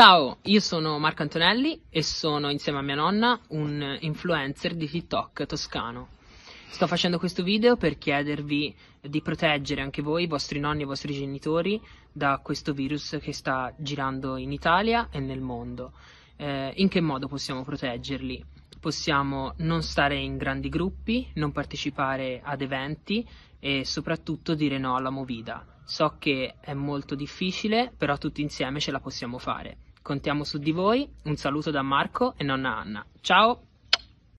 Ciao, io sono Marco Antonelli e sono insieme a mia nonna un influencer di TikTok toscano. Sto facendo questo video per chiedervi di proteggere anche voi, i vostri nonni e i vostri genitori, da questo virus che sta girando in Italia e nel mondo. Eh, in che modo possiamo proteggerli? possiamo non stare in grandi gruppi, non partecipare ad eventi e soprattutto dire no alla movida. So che è molto difficile, però tutti insieme ce la possiamo fare. Contiamo su di voi, un saluto da Marco e nonna Anna. Ciao!